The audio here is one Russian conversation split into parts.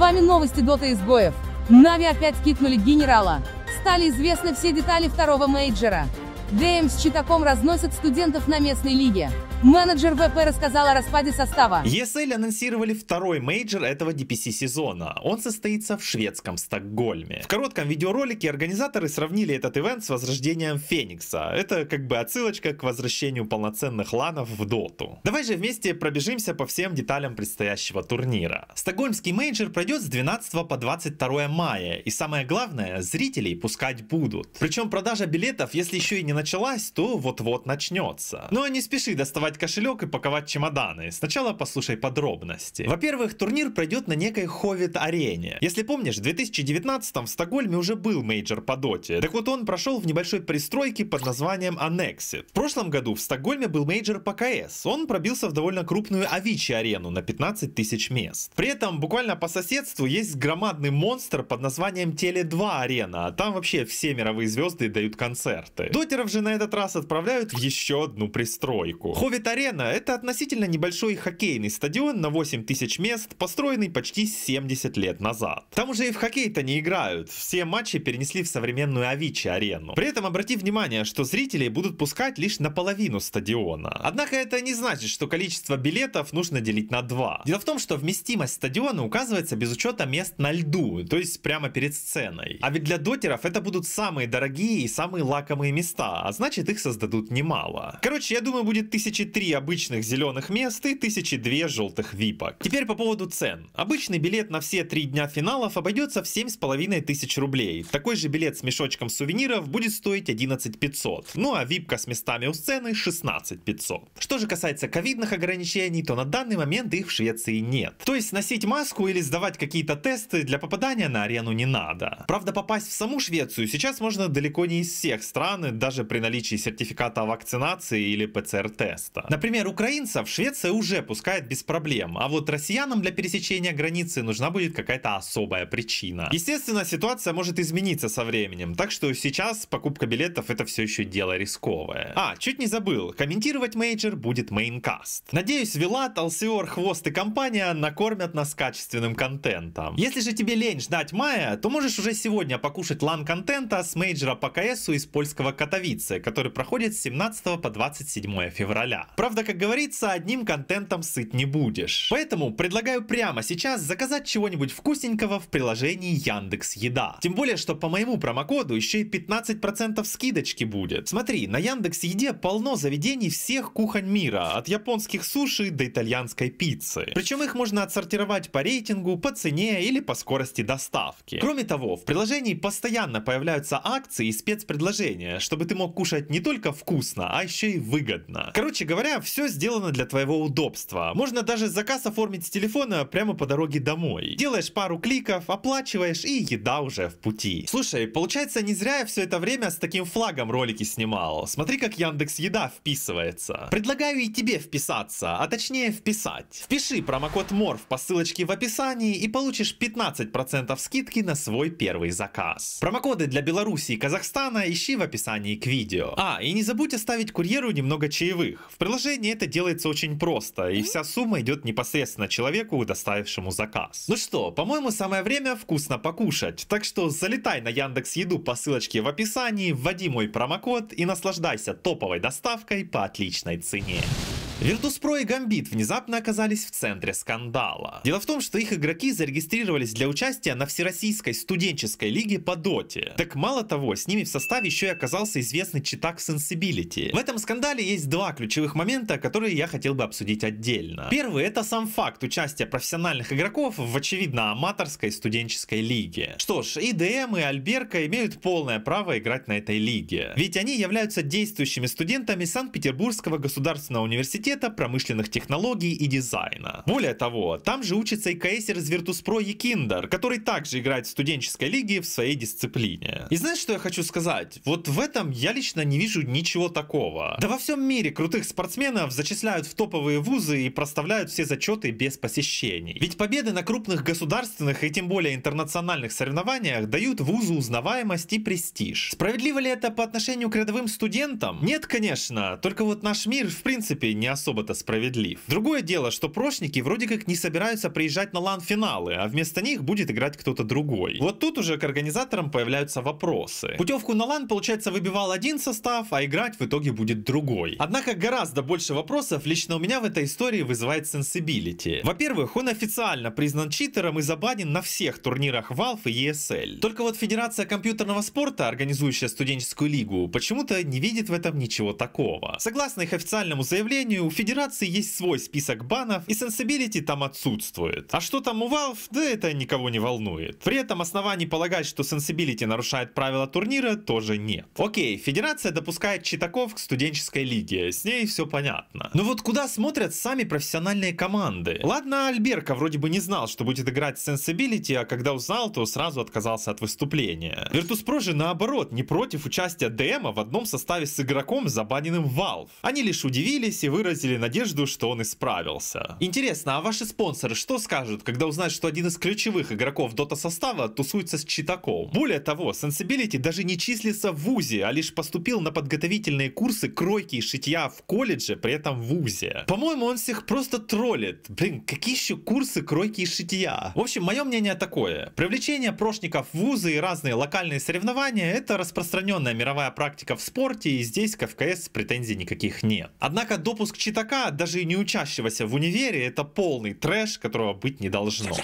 вами новости Дота изгоев. Нави опять кикнули генерала. Стали известны все детали второго мейджера. ДМ с Читаком разносят студентов на местной лиге. Менеджер ВП рассказал о распаде состава. ESL анонсировали второй мейджор этого DPC сезона. Он состоится в шведском Стокгольме. В коротком видеоролике организаторы сравнили этот ивент с возрождением Феникса. Это как бы отсылочка к возвращению полноценных ланов в доту. Давай же вместе пробежимся по всем деталям предстоящего турнира. Стокгольмский мейджор пройдет с 12 по 22 мая. И самое главное, зрителей пускать будут. Причем продажа билетов, если еще и не началась, то вот-вот начнется. Но ну а не спеши доставать открывать кошелек и паковать чемоданы. Сначала послушай подробности. Во-первых, турнир пройдет на некой Ховит-арене. Если помнишь, в 2019 в Стокгольме уже был мейджор по доте. Так вот он прошел в небольшой пристройке под названием Annexit. В прошлом году в Стокгольме был мейджор по КС. Он пробился в довольно крупную Авичи-арену на 15 тысяч мест. При этом буквально по соседству есть громадный монстр под названием Теле2 Арена. А там вообще все мировые звезды дают концерты. Дотеров же на этот раз отправляют в еще одну пристройку. Ховит Ракет-арена – это относительно небольшой хоккейный стадион на 8 тысяч мест, построенный почти 70 лет назад. Там уже и в хоккей-то не играют, все матчи перенесли в современную Авичи-арену. При этом обрати внимание, что зрителей будут пускать лишь наполовину стадиона. Однако это не значит, что количество билетов нужно делить на 2. Дело в том, что вместимость стадиона указывается без учета мест на льду, то есть прямо перед сценой. А ведь для дотеров это будут самые дорогие и самые лакомые места, а значит их создадут немало. Короче, я думаю, будет тысячи 1003 обычных зеленых мест и 1002 желтых випок. Теперь по поводу цен. Обычный билет на все три дня финалов обойдется в 7,5 тысяч рублей. Такой же билет с мешочком сувениров будет стоить 11 500. Ну а випка с местами у сцены 16 500. Что же касается ковидных ограничений, то на данный момент их в Швеции нет. То есть носить маску или сдавать какие-то тесты для попадания на арену не надо. Правда попасть в саму Швецию сейчас можно далеко не из всех стран, даже при наличии сертификата о вакцинации или ПЦР-теста места. Например, украинцев Швеция уже пускает без проблем, а вот россиянам для пересечения границы нужна будет какая-то особая причина. Естественно, ситуация может измениться со временем, так что сейчас покупка билетов это все еще дело рисковое. А, чуть не забыл, комментировать мейджор будет мейнкаст. Надеюсь, Вилат, Алсиор, Хвост и компания накормят нас качественным контентом. Если же тебе лень ждать мая, то можешь уже сегодня покушать лан контента с мейджора по КСу из польского Катовице, который проходит с 17 по 27 февраля. Правда, как говорится, одним контентом сыт не будешь. Поэтому предлагаю прямо сейчас заказать чего-нибудь вкусненького в приложении Яндекс Еда. Тем более, что по моему промокоду еще и 15% скидочки будет. Смотри, на Яндекс Еде полно заведений всех кухонь мира, от японских суши до итальянской пиццы. Причем их можно отсортировать по рейтингу, по цене или по скорости доставки. Кроме того, в приложении постоянно появляются акции и спецпредложения, чтобы ты мог кушать не только вкусно, а еще и выгодно. Короче говоря, говоря, все сделано для твоего удобства. Можно даже заказ оформить с телефона прямо по дороге домой. Делаешь пару кликов, оплачиваешь и еда уже в пути. Слушай, получается не зря я все это время с таким флагом ролики снимал. Смотри, как Яндекс Еда вписывается. Предлагаю и тебе вписаться, а точнее вписать. Впиши промокод МОРФ по ссылочке в описании и получишь 15% скидки на свой первый заказ. Промокоды для Беларуси и Казахстана ищи в описании к видео. А, и не забудь оставить курьеру немного чаевых. В приложении это делается очень просто, и вся сумма идет непосредственно человеку, доставившему заказ. Ну что, по-моему, самое время вкусно покушать. Так что залетай на Яндекс Еду по ссылочке в описании, вводи мой промокод и наслаждайся топовой доставкой по отличной цене. Virtus.pro и Gambit внезапно оказались в центре скандала. Дело в том, что их игроки зарегистрировались для участия на Всероссийской студенческой лиге по доте. Так мало того, с ними в составе еще и оказался известный читак Sensibility. В этом скандале есть два ключевых момента, которые я хотел бы обсудить отдельно. Первый это сам факт участия профессиональных игроков в очевидно аматорской студенческой лиге. Что ж, и ДМ, и Альберка имеют полное право играть на этой лиге. Ведь они являются действующими студентами Санкт-Петербургского государственного университета университета промышленных технологий и дизайна. Более того, там же учится и кейсер из Virtus.pro Якиндер, который также играет в студенческой лиге в своей дисциплине. И знаешь, что я хочу сказать? Вот в этом я лично не вижу ничего такого. Да во всем мире крутых спортсменов зачисляют в топовые вузы и проставляют все зачеты без посещений. Ведь победы на крупных государственных и тем более интернациональных соревнованиях дают вузу узнаваемость и престиж. Справедливо ли это по отношению к рядовым студентам? Нет, конечно. Только вот наш мир в принципе не особо особо-то справедлив. Другое дело, что прошники вроде как не собираются приезжать на лан-финалы, а вместо них будет играть кто-то другой. Вот тут уже к организаторам появляются вопросы. Путевку на лан, получается, выбивал один состав, а играть в итоге будет другой. Однако гораздо больше вопросов лично у меня в этой истории вызывает сенсибилити. Во-первых, он официально признан читером и забанен на всех турнирах Valve и ESL. Только вот Федерация компьютерного спорта, организующая студенческую лигу, почему-то не видит в этом ничего такого. Согласно их официальному заявлению, у Федерации есть свой список банов, и сенсибилити там отсутствует. А что там у Valve, да это никого не волнует. При этом оснований полагать, что сенсибилити нарушает правила турнира, тоже нет. Окей, Федерация допускает читаков к студенческой лиге, с ней все понятно. Но вот куда смотрят сами профессиональные команды? Ладно, Альберка вроде бы не знал, что будет играть сенсибилити, а когда узнал, то сразу отказался от выступления. Virtus.pro же наоборот, не против участия ДМа в одном составе с игроком, забаненным Valve. Они лишь удивились и выразили выразили надежду, что он исправился. Интересно, а ваши спонсоры что скажут, когда узнают, что один из ключевых игроков дота состава тусуется с читаком? Более того, Sensibility даже не числится в ВУЗе, а лишь поступил на подготовительные курсы кройки и шитья в колледже, при этом в ВУЗе. По-моему, он всех просто троллит. Блин, какие еще курсы кройки и шитья? В общем, мое мнение такое. Привлечение прошников в ВУЗы и разные локальные соревнования – это распространенная мировая практика в спорте, и здесь к ФКС претензий никаких нет. Однако допуск читака, даже и не учащегося в универе, это полный трэш, которого быть не должно.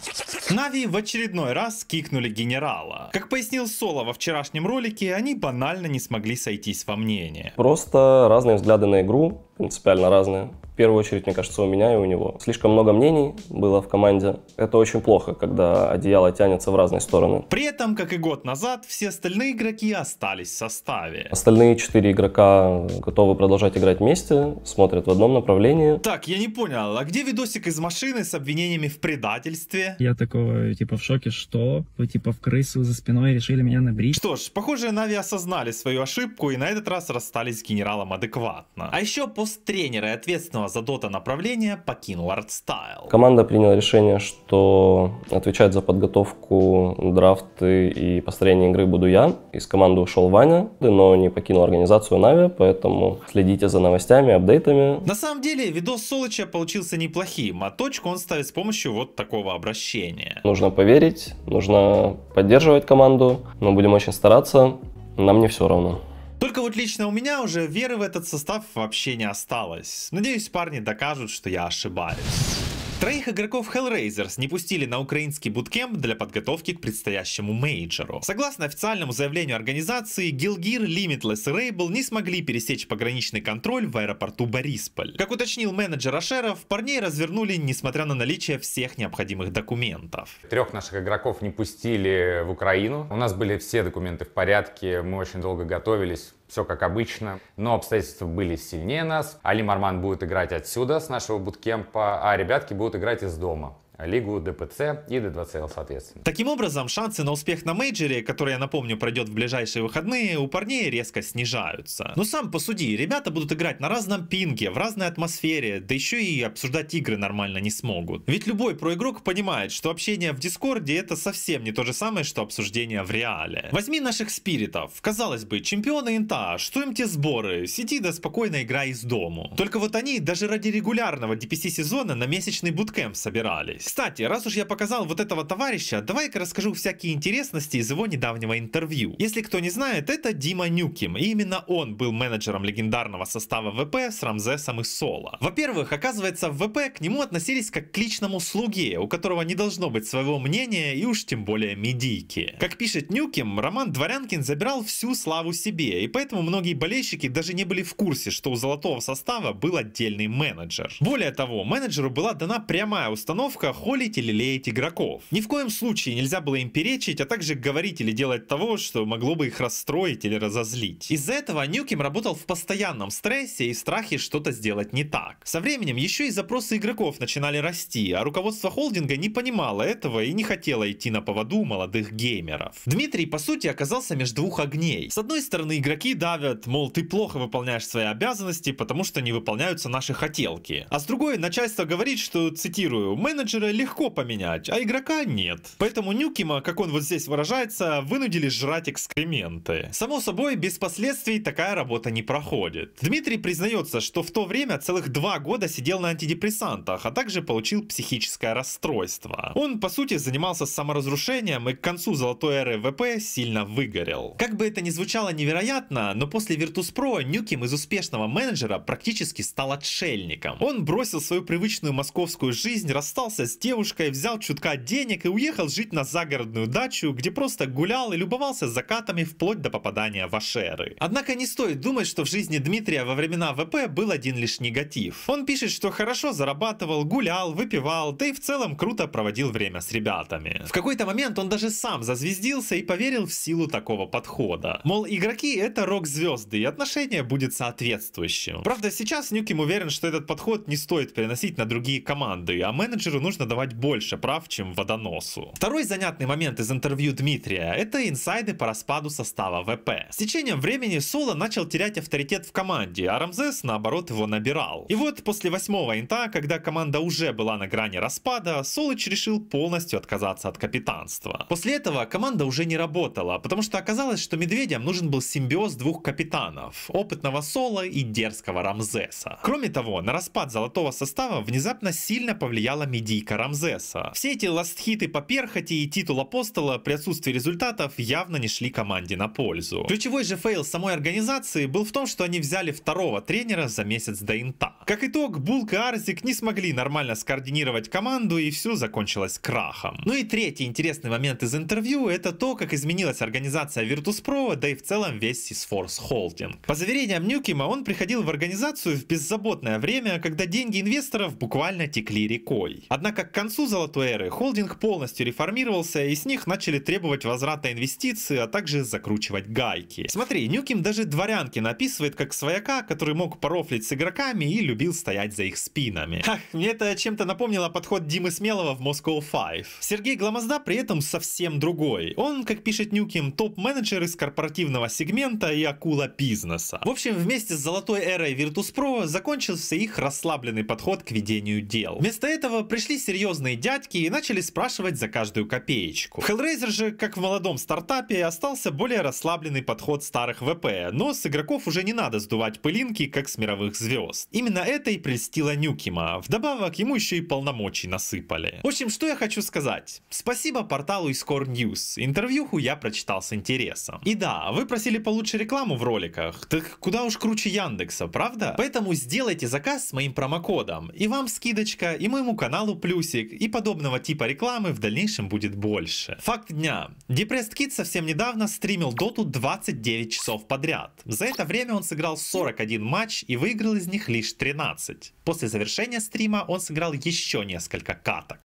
Нави в очередной раз кикнули генерала. Как пояснил Соло во вчерашнем ролике, они банально не смогли сойтись во мнении. Просто разные взгляды на игру, принципиально разные. В первую очередь, мне кажется, у меня и у него. Слишком много мнений было в команде. Это очень плохо, когда одеяло тянется в разные стороны. При этом, как и год назад, все остальные игроки остались в составе. Остальные четыре игрока готовы продолжать играть вместе, смотрят в одном направлении. Так, я не понял, а где видосик из машины с обвинениями в предательстве? Я такого, типа, в шоке, что вы, типа, в крысу за спиной решили меня набрить. Что ж, похоже, Нави осознали свою ошибку и на этот раз расстались с генералом адекватно. А еще после Вопрос тренера и ответственного за Dota направления покинул ArtStyle. Команда приняла решение, что отвечать за подготовку, драфты и построение игры буду я. Из команды ушел Ваня, но не покинул организацию Нави, поэтому следите за новостями, апдейтами. На самом деле, видос Солыча получился неплохим, а точку он ставит с помощью вот такого обращения. Нужно поверить, нужно поддерживать команду, мы будем очень стараться, нам не все равно. Только вот лично у меня уже веры в этот состав вообще не осталось. Надеюсь, парни докажут, что я ошибаюсь. Троих игроков Hellraisers не пустили на украинский буткемп для подготовки к предстоящему мейджору. Согласно официальному заявлению организации, Гилгир, Limitless и Рейбл не смогли пересечь пограничный контроль в аэропорту Борисполь. Как уточнил менеджер Ашеров, парней развернули, несмотря на наличие всех необходимых документов. Трех наших игроков не пустили в Украину. У нас были все документы в порядке, мы очень долго готовились все как обычно. Но обстоятельства были сильнее нас. Али Марман будет играть отсюда, с нашего буткемпа, а ребятки будут играть из дома. Лигу ДПЦ и Д2ЦЛ соответственно. Таким образом, шансы на успех на мейджере, который, я напомню, пройдет в ближайшие выходные, у парней резко снижаются. Но ну, сам посуди, ребята будут играть на разном пинге, в разной атмосфере, да еще и обсуждать игры нормально не смогут. Ведь любой проигрок понимает, что общение в Дискорде это совсем не то же самое, что обсуждение в реале. Возьми наших спиритов. Казалось бы, чемпионы инта, что им те сборы? Сиди да спокойно играй из дому. Только вот они даже ради регулярного DPC сезона на месячный буткемп собирались. Кстати, раз уж я показал вот этого товарища, давай-ка расскажу всякие интересности из его недавнего интервью. Если кто не знает, это Дима Нюким, и именно он был менеджером легендарного состава ВП с Рамзесом и Соло. Во-первых, оказывается, в ВП к нему относились как к личному слуге, у которого не должно быть своего мнения и уж тем более медийки. Как пишет Нюким, Роман Дворянкин забирал всю славу себе, и поэтому многие болельщики даже не были в курсе, что у золотого состава был отдельный менеджер. Более того, менеджеру была дана прямая установка холить или леять игроков. Ни в коем случае нельзя было им перечить, а также говорить или делать того, что могло бы их расстроить или разозлить. Из-за этого Нюким работал в постоянном стрессе и страхе что-то сделать не так. Со временем еще и запросы игроков начинали расти, а руководство холдинга не понимало этого и не хотело идти на поводу молодых геймеров. Дмитрий, по сути, оказался между двух огней. С одной стороны, игроки давят, мол, ты плохо выполняешь свои обязанности, потому что не выполняются наши хотелки. А с другой, начальство говорит, что, цитирую, менеджеры контроля легко поменять, а игрока нет. Поэтому Нюкима, как он вот здесь выражается, вынудили жрать экскременты. Само собой, без последствий такая работа не проходит. Дмитрий признается, что в то время целых два года сидел на антидепрессантах, а также получил психическое расстройство. Он, по сути, занимался саморазрушением и к концу золотой эры ВП сильно выгорел. Как бы это ни звучало невероятно, но после Virtus.pro Нюким из успешного менеджера практически стал отшельником. Он бросил свою привычную московскую жизнь, расстался с с девушкой, взял чутка денег и уехал жить на загородную дачу, где просто гулял и любовался закатами вплоть до попадания в Ашеры. Однако не стоит думать, что в жизни Дмитрия во времена ВП был один лишь негатив. Он пишет, что хорошо зарабатывал, гулял, выпивал, да и в целом круто проводил время с ребятами. В какой-то момент он даже сам зазвездился и поверил в силу такого подхода. Мол, игроки это рок-звезды, и отношение будет соответствующим. Правда, сейчас Нюким уверен, что этот подход не стоит переносить на другие команды, а менеджеру нужно давать больше прав, чем водоносу. Второй занятный момент из интервью Дмитрия – это инсайды по распаду состава ВП. С течением времени Соло начал терять авторитет в команде, а Рамзес, наоборот, его набирал. И вот после восьмого инта, когда команда уже была на грани распада, Солыч решил полностью отказаться от капитанства. После этого команда уже не работала, потому что оказалось, что медведям нужен был симбиоз двух капитанов – опытного Соло и дерзкого Рамзеса. Кроме того, на распад золотого состава внезапно сильно повлияла медийка Рамзеса. Все эти лост-хиты по перхоти и титул апостола при отсутствии результатов явно не шли команде на пользу. Ключевой же фейл самой организации был в том, что они взяли второго тренера за месяц до инта. Как итог, Булк и Арзик не смогли нормально скоординировать команду и все закончилось крахом. Ну и третий интересный момент из интервью это то, как изменилась организация Virtus.pro, да и в целом весь Sysforce Holding. По заверениям Нюкима, он приходил в организацию в беззаботное время, когда деньги инвесторов буквально текли рекой. Однако к концу золотой эры холдинг полностью реформировался, и с них начали требовать возврата инвестиций, а также закручивать гайки. Смотри, Нюким даже дворянки написывает как свояка, который мог порофлить с игроками и любил стоять за их спинами. Ах, мне это чем-то напомнило подход Димы Смелого в Moscow 5. Сергей Гламозда при этом совсем другой. Он, как пишет Нюким, топ-менеджер из корпоративного сегмента и акула бизнеса. В общем, вместе с золотой эрой Virtus.pro закончился их расслабленный подход к ведению дел. Вместо этого пришли серьезные дядьки и начали спрашивать за каждую копеечку. В Hellraiser же, как в молодом стартапе, остался более расслабленный подход старых ВП, но с игроков уже не надо сдувать пылинки, как с мировых звезд. Именно это и прельстило Нюкима, вдобавок ему еще и полномочий насыпали. В общем, что я хочу сказать. Спасибо порталу Score News, интервьюху я прочитал с интересом. И да, вы просили получше рекламу в роликах, так куда уж круче Яндекса, правда? Поэтому сделайте заказ с моим промокодом, и вам скидочка, и моему каналу плюс плюсик. И подобного типа рекламы в дальнейшем будет больше. Факт дня. Depressed Kid совсем недавно стримил доту 29 часов подряд. За это время он сыграл 41 матч и выиграл из них лишь 13. После завершения стрима он сыграл еще несколько каток.